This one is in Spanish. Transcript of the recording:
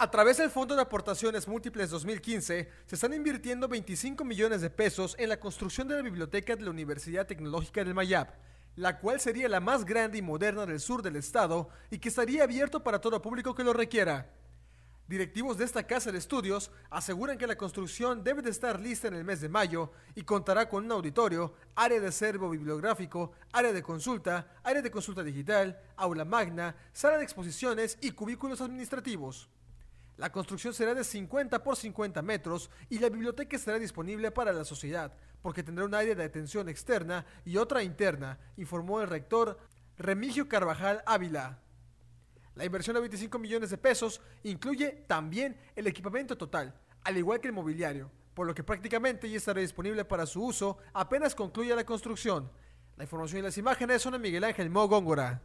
A través del Fondo de Aportaciones Múltiples 2015, se están invirtiendo 25 millones de pesos en la construcción de la biblioteca de la Universidad Tecnológica del Mayab, la cual sería la más grande y moderna del sur del estado y que estaría abierto para todo público que lo requiera. Directivos de esta casa de estudios aseguran que la construcción debe de estar lista en el mes de mayo y contará con un auditorio, área de acervo bibliográfico, área de consulta, área de consulta digital, aula magna, sala de exposiciones y cubículos administrativos. La construcción será de 50 por 50 metros y la biblioteca estará disponible para la sociedad, porque tendrá un área de atención externa y otra interna, informó el rector Remigio Carvajal Ávila. La inversión de 25 millones de pesos incluye también el equipamiento total, al igual que el mobiliario, por lo que prácticamente ya estará disponible para su uso apenas concluya la construcción. La información y las imágenes son de Miguel Ángel Mo Góngora.